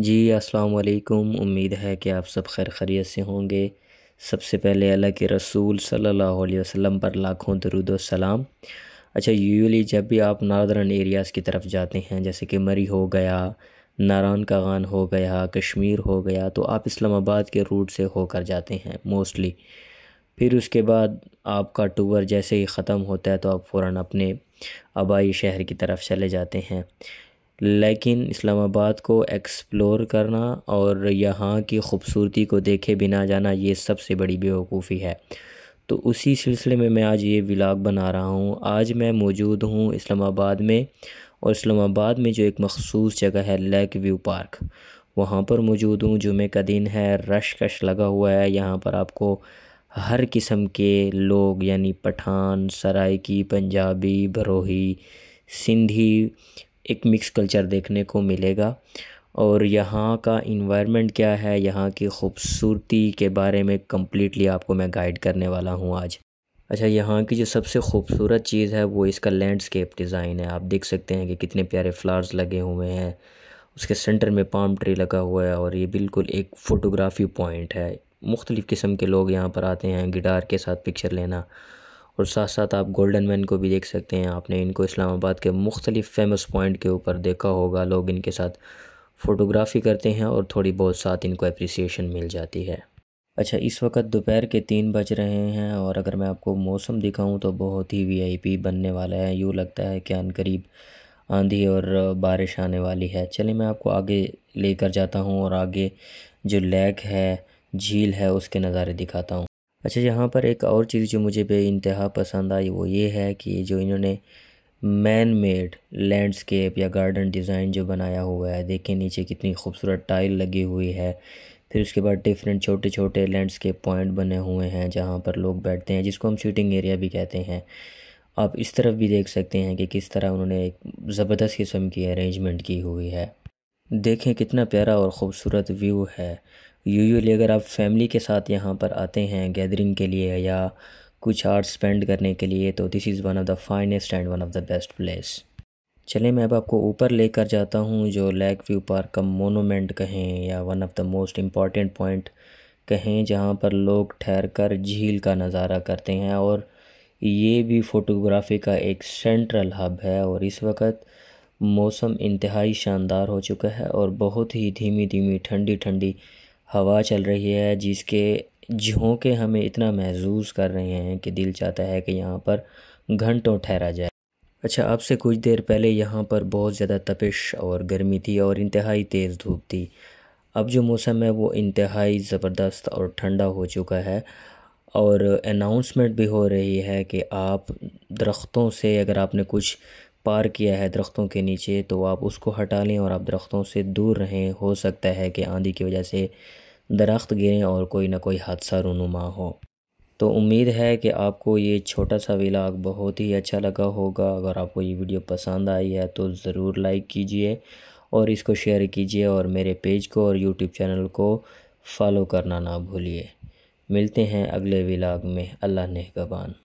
जी अस्सलाम वालेकुम उम्मीद है कि आप सब खैर खरीत से होंगे सबसे पहले अल्लाह के रसूल सल्लल्लाहु अलैहि वसल्लम पर लाखों दरुद सलाम अच्छा यूजली जब भी आप नार्दर्न एरियाज़ की तरफ जाते हैं जैसे कि मरी हो गया नारान कागान हो गया कश्मीर हो गया तो आप इस्लामाबाद के रूट से होकर जाते हैं मोस्टली फिर उसके बाद आपका टूर जैसे ही ख़त्म होता है तो आप फ़ौर अपने आबाई शहर की तरफ चले जाते हैं लेकिन इस्लामाबाद को एक्सप्लोर करना और यहाँ की ख़ूबसूरती को देखे बिना जाना ये सबसे बड़ी बेवकूफ़ी है तो उसी सिलसिले में मैं आज ये व्लाग बना रहा हूँ आज मैं मौजूद हूँ इस्लामाबाद में और इस्लामाबाद में जो एक मखसूस जगह है लेक व्यू पार्क वहाँ पर मौजूद हूँ जुमे का दिन है रश कश लगा हुआ है यहाँ पर आपको हर किस्म के लोग यानी पठान सराइकी पंजाबी भरोही सिंधी एक मिक्स कल्चर देखने को मिलेगा और यहाँ का इन्वायरमेंट क्या है यहाँ की खूबसूरती के बारे में कम्प्लीटली आपको मैं गाइड करने वाला हूँ आज अच्छा यहाँ की जो सबसे खूबसूरत चीज़ है वो इसका लैंडस्केप डिज़ाइन है आप देख सकते हैं कि कितने प्यारे फ्लावर्स लगे हुए हैं उसके सेंटर में पाम ट्री लगा हुआ है और ये बिल्कुल एक फ़ोटोग्राफी पॉइंट है मुख्तलिफ़ किस्म के लोग यहाँ पर आते हैं गिटार के साथ पिक्चर लेना और साथ साथ आप गोल्डन मैन को भी देख सकते हैं आपने इनको इस्लामाबाद के मुख्तलिफ़ फेमस पॉइंट के ऊपर देखा होगा लोग इनके साथ फ़ोटोग्राफ़ी करते हैं और थोड़ी बहुत साथ इनको अप्रिसिएशन मिल जाती है अच्छा इस वक्त दोपहर के तीन बज रहे हैं और अगर मैं आपको मौसम दिखाऊं तो बहुत ही वीआईपी बनने वाला है यूँ लगता है कि अन करीब आंधी और बारिश आने वाली है चलिए मैं आपको आगे लेकर जाता हूं और आगे जो लेक है झील है उसके नज़ारे दिखाता हूं अच्छा यहाँ पर एक और चीज़ जो मुझे बे इंतहा पसंद आई वो ये है कि जो इन्होंने मैन मेड लैंडस्केप या गार्डन डिज़ाइन जो बनाया हुआ है देखें नीचे कितनी खूबसूरत टाइल लगी हुई है फिर उसके बाद डिफरेंट छोटे छोटे लैंडस्केप पॉइंट बने हुए हैं जहाँ पर लोग बैठते हैं जिसको हम शूटिंग एरिया भी कहते हैं आप इस तरफ भी देख सकते हैं कि किस तरह उन्होंने एक ज़बरदस्त किस्म की अरेंजमेंट की हुई है देखें कितना प्यारा और ख़ूबसूरत व्यू है यूजली अगर आप फैमिली के साथ यहाँ पर आते हैं गैदरिंग के लिए या कुछ आर्ट स्पेंड करने के लिए तो this is one of the finest and one of the best place चले मैं अब आपको ऊपर लेकर जाता हूँ जो लेक व्यू पार्क का मोनोमेंट कहें या one of the most important point कहें जहाँ पर लोग ठहर कर झील का नज़ारा करते हैं और ये भी फ़ोटोग्राफी का एक सेंट्रल हब है और इस वक्त मौसम इंतहाई शानदार हो चुका है और बहुत ही धीमी धीमी ठंडी ठंडी हवा चल रही है जिसके झोंके हमें इतना महसूस कर रहे हैं कि दिल चाहता है कि यहाँ पर घंटों ठहरा जाए अच्छा अब से कुछ देर पहले यहाँ पर बहुत ज़्यादा तपिश और गर्मी थी और इंतहाई तेज़ धूप थी अब जो मौसम है वो इंतहाई ज़बरदस्त और ठंडा हो चुका है और अनाउंसमेंट भी हो रही है कि आप दरख्तों से अगर आपने कुछ पार किया है दरख्तों के नीचे तो आप उसको हटा लें और आप दरख्तों से दूर रहें हो सकता है कि आंधी की वजह से दरख्त गिरें और कोई ना कोई हादसा रूनुमा हो तो उम्मीद है कि आपको ये छोटा सा विलाग बहुत ही अच्छा लगा होगा अगर आपको ये वीडियो पसंद आई है तो ज़रूर लाइक कीजिए और इसको शेयर कीजिए और मेरे पेज को और यूट्यूब चैनल को फॉलो करना ना भूलिए मिलते हैं अगले विलाग में अल्लाह नेगबान